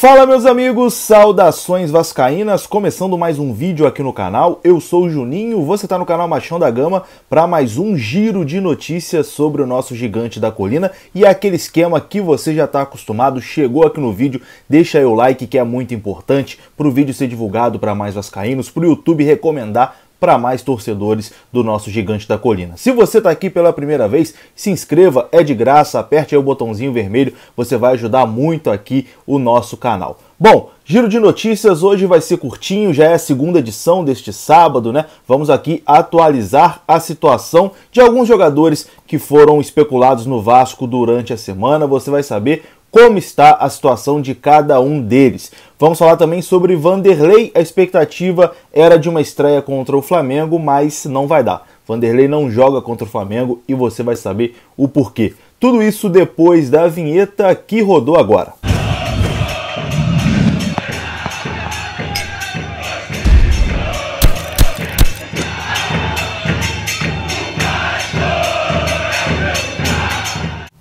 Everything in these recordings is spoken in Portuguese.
Fala meus amigos, saudações vascaínas, começando mais um vídeo aqui no canal. Eu sou o Juninho, você está no canal Machão da Gama para mais um giro de notícias sobre o nosso gigante da colina e aquele esquema que você já está acostumado. Chegou aqui no vídeo, deixa aí o like que é muito importante para o vídeo ser divulgado para mais vascaínos, para o YouTube recomendar para mais torcedores do nosso Gigante da Colina. Se você está aqui pela primeira vez, se inscreva, é de graça, aperte aí o botãozinho vermelho, você vai ajudar muito aqui o nosso canal. Bom, giro de notícias hoje vai ser curtinho, já é a segunda edição deste sábado, né? Vamos aqui atualizar a situação de alguns jogadores que foram especulados no Vasco durante a semana. Você vai saber como está a situação de cada um deles. Vamos falar também sobre Vanderlei. A expectativa era de uma estreia contra o Flamengo, mas não vai dar. Vanderlei não joga contra o Flamengo e você vai saber o porquê. Tudo isso depois da vinheta que rodou agora.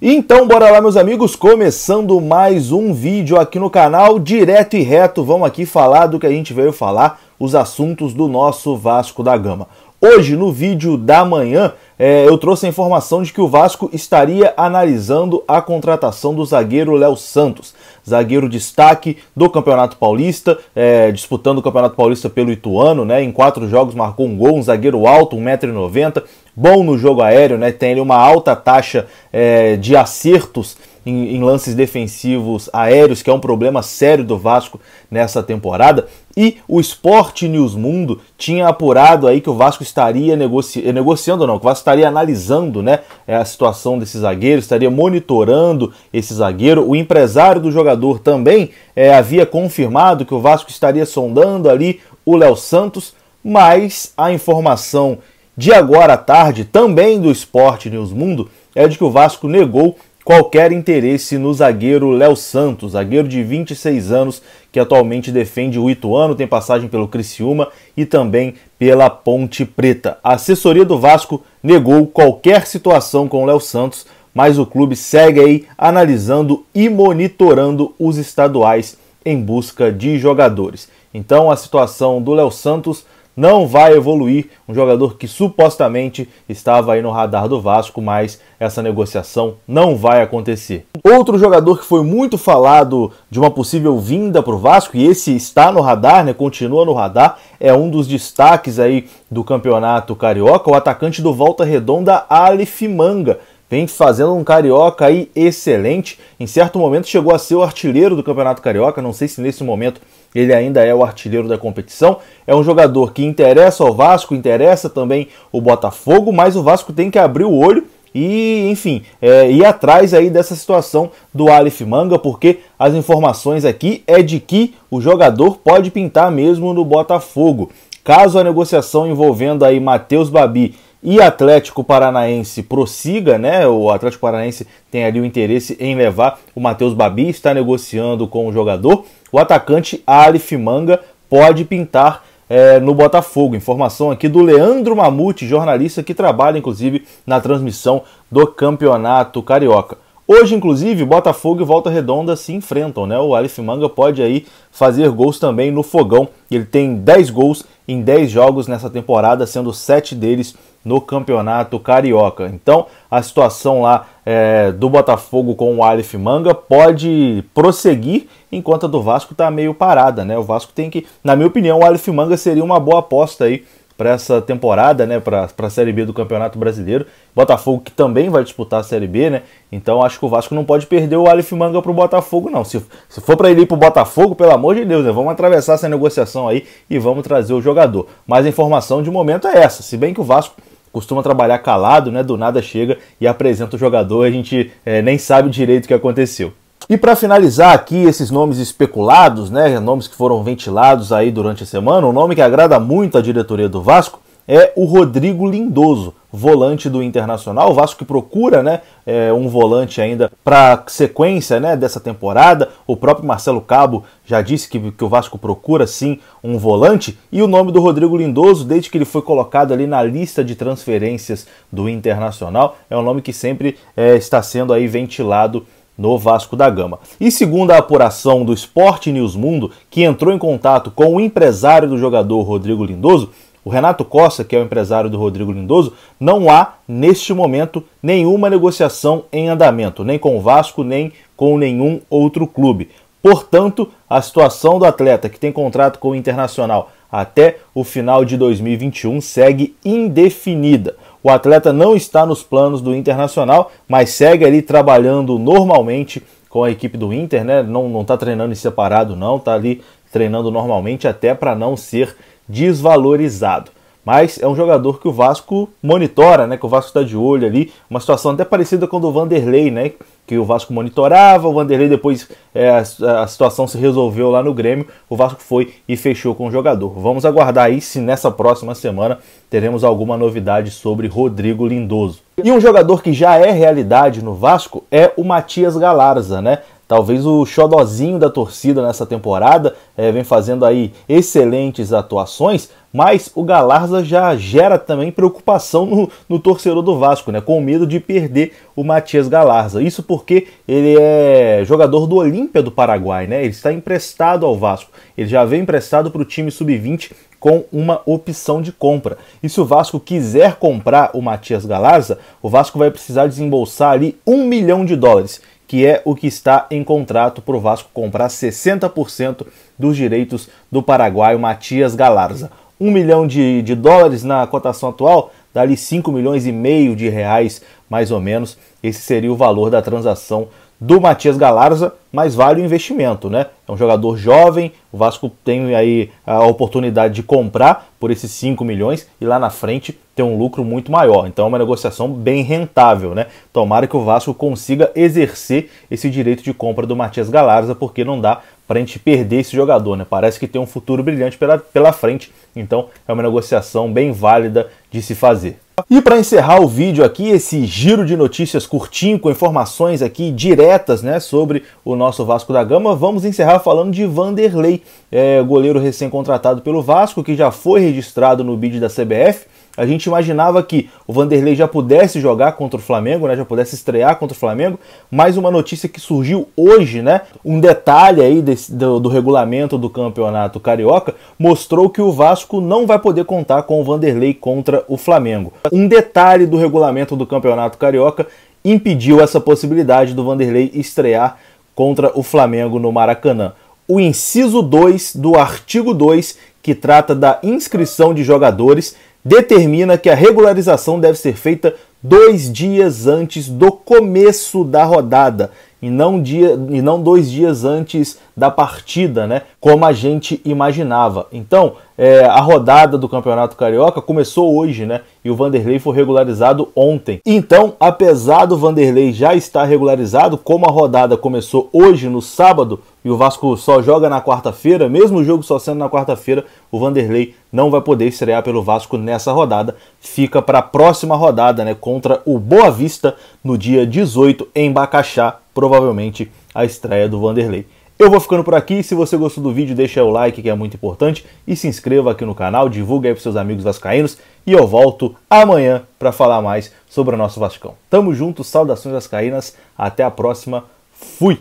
Então bora lá meus amigos, começando mais um vídeo aqui no canal, direto e reto, vamos aqui falar do que a gente veio falar, os assuntos do nosso Vasco da Gama. Hoje no vídeo da manhã é, eu trouxe a informação de que o Vasco estaria analisando a contratação do zagueiro Léo Santos, zagueiro destaque do Campeonato Paulista, é, disputando o Campeonato Paulista pelo Ituano, né? Em quatro jogos marcou um gol, um zagueiro alto, 1,90m, bom no jogo aéreo, né? Tem uma alta taxa é, de acertos em, em lances defensivos aéreos, que é um problema sério do Vasco nessa temporada. E o Sport News Mundo tinha apurado aí que o Vasco estaria negoci... Eh, negociando, não, que o Vasco estaria analisando né, eh, a situação desse zagueiro, estaria monitorando esse zagueiro. O empresário do jogador também é, havia confirmado que o Vasco estaria sondando ali o Léo Santos, mas a informação de agora à tarde, também do Sport News Mundo, é de que o Vasco negou qualquer interesse no zagueiro Léo Santos, zagueiro de 26 anos que atualmente defende o Ituano, tem passagem pelo Criciúma e também pela Ponte Preta. A assessoria do Vasco negou qualquer situação com Léo Santos, mas o clube segue aí analisando e monitorando os estaduais em busca de jogadores. Então a situação do Léo Santos não vai evoluir. Um jogador que supostamente estava aí no radar do Vasco, mas essa negociação não vai acontecer. Outro jogador que foi muito falado de uma possível vinda para o Vasco, e esse está no radar, né, continua no radar, é um dos destaques aí do campeonato carioca, o atacante do Volta Redonda, Alif Manga vem fazendo um carioca aí excelente. Em certo momento chegou a ser o artilheiro do Campeonato Carioca, não sei se nesse momento ele ainda é o artilheiro da competição. É um jogador que interessa ao Vasco, interessa também o Botafogo, mas o Vasco tem que abrir o olho e, enfim, é, ir atrás aí dessa situação do Aleph Manga, porque as informações aqui é de que o jogador pode pintar mesmo no Botafogo. Caso a negociação envolvendo aí Matheus Babi e Atlético Paranaense prossiga, né? O Atlético Paranaense tem ali o interesse em levar o Matheus Babi, está negociando com o jogador. O atacante Alif Manga pode pintar é, no Botafogo. Informação aqui do Leandro Mamute, jornalista que trabalha inclusive na transmissão do Campeonato Carioca. Hoje, inclusive, Botafogo e Volta Redonda se enfrentam, né? O Aleph Manga pode aí fazer gols também no fogão. Ele tem 10 gols em 10 jogos nessa temporada, sendo 7 deles no Campeonato Carioca. Então, a situação lá é, do Botafogo com o Aleph Manga pode prosseguir, enquanto a do Vasco tá meio parada, né? O Vasco tem que, na minha opinião, o Aleph Manga seria uma boa aposta aí para essa temporada, né, para a Série B do Campeonato Brasileiro. Botafogo que também vai disputar a Série B, né? Então acho que o Vasco não pode perder o Aleph Manga para o Botafogo, não. Se, se for para ele ir o Botafogo, pelo amor de Deus, né? Vamos atravessar essa negociação aí e vamos trazer o jogador. Mas a informação de momento é essa. Se bem que o Vasco costuma trabalhar calado, né? Do nada chega e apresenta o jogador, a gente é, nem sabe direito o que aconteceu. E para finalizar aqui esses nomes especulados, né, nomes que foram ventilados aí durante a semana, um nome que agrada muito a diretoria do Vasco é o Rodrigo Lindoso, volante do Internacional. O Vasco que procura né, é, um volante ainda para sequência né, dessa temporada. O próprio Marcelo Cabo já disse que, que o Vasco procura sim um volante. E o nome do Rodrigo Lindoso, desde que ele foi colocado ali na lista de transferências do Internacional, é um nome que sempre é, está sendo aí ventilado no Vasco da Gama. E segundo a apuração do Sport News Mundo, que entrou em contato com o empresário do jogador Rodrigo Lindoso, o Renato Costa, que é o empresário do Rodrigo Lindoso, não há, neste momento, nenhuma negociação em andamento, nem com o Vasco, nem com nenhum outro clube. Portanto, a situação do atleta que tem contrato com o Internacional até o final de 2021 segue indefinida. O atleta não está nos planos do Internacional, mas segue ali trabalhando normalmente com a equipe do Inter, né? Não, não tá treinando em separado, não, tá ali treinando normalmente até para não ser desvalorizado. Mas é um jogador que o Vasco monitora, né? Que o Vasco está de olho ali. Uma situação até parecida com a do Vanderlei, né? que o Vasco monitorava, o Vanderlei depois é, a, a, situação se resolveu lá no Grêmio, o Vasco foi e fechou com o jogador. Vamos aguardar aí se nessa próxima semana teremos alguma novidade sobre Rodrigo Lindoso. E um jogador que já é realidade no Vasco é o Matias Galarza, né? talvez o xodozinho da torcida nessa temporada, é, vem fazendo aí excelentes atuações, mas o Galarza já gera também preocupação no, no, torcedor do Vasco, né? Com medo de perder o Matias Galarza. Isso porque ele é jogador do Olímpia do Paraguai, né? Ele está emprestado ao Vasco. Ele já vem emprestado para o time sub-20 com uma opção de compra. E se o Vasco quiser comprar o Matias Galarza, o Vasco vai precisar desembolsar ali um milhão de dólares que é o que está em contrato para o Vasco comprar 60% dos direitos do paraguaio Matias Galarza. Um milhão de, de dólares na cotação atual, dali ali 5 milhões e meio de reais, mais ou menos. Esse seria o valor da transação do Matias Galarza, mas vale o investimento, né? É um jogador jovem, o Vasco tem aí a oportunidade de comprar por esses 5 milhões e lá na frente ter um lucro muito maior. Então é uma negociação bem rentável, né? Tomara que o Vasco consiga exercer esse direito de compra do Matias Galarza, porque não dá para a gente perder esse jogador, né? Parece que tem um futuro brilhante pela, pela frente, então é uma negociação bem válida de se fazer. E para encerrar o vídeo aqui, esse giro de notícias curtinho, com informações aqui diretas né, sobre o nosso Vasco da Gama, vamos encerrar falando de Vanderlei, é, goleiro recém-contratado pelo Vasco, que já foi registrado no bid da CBF a gente imaginava que o Vanderlei já pudesse jogar contra o Flamengo, né? Já pudesse estrear contra o Flamengo. Mais uma notícia que surgiu hoje, né? Um detalhe aí desse, do, do regulamento do campeonato carioca mostrou que o Vasco não vai poder contar com o Vanderlei contra o Flamengo. Um detalhe do regulamento do campeonato carioca impediu essa possibilidade do Vanderlei estrear contra o Flamengo no Maracanã. O inciso 2 do artigo 2, que trata da inscrição de jogadores, determina que a regularização deve ser feita dois dias antes do começo da rodada e não, dia, e não dois dias antes da partida, né? Como a gente imaginava. Então, é, a rodada do Campeonato Carioca começou hoje, né? E o Vanderlei foi regularizado ontem. Então, apesar do Vanderlei já estar regularizado, como a rodada começou hoje, no sábado, e o Vasco só joga na quarta-feira, mesmo o jogo só sendo na quarta-feira, o Vanderlei não vai poder estrear pelo Vasco nessa rodada. Fica para a próxima rodada, né? Contra o Boa Vista no dia 18 em Bacaxá, provavelmente a estreia do Vanderlei. Eu vou ficando por aqui. Se você gostou do vídeo, deixa o like que é muito importante e se inscreva aqui no canal, divulga aí para seus amigos vascaínos e eu volto amanhã para falar mais sobre o nosso Vascão. Tamo junto, saudações vascaínas, até a próxima. Fui.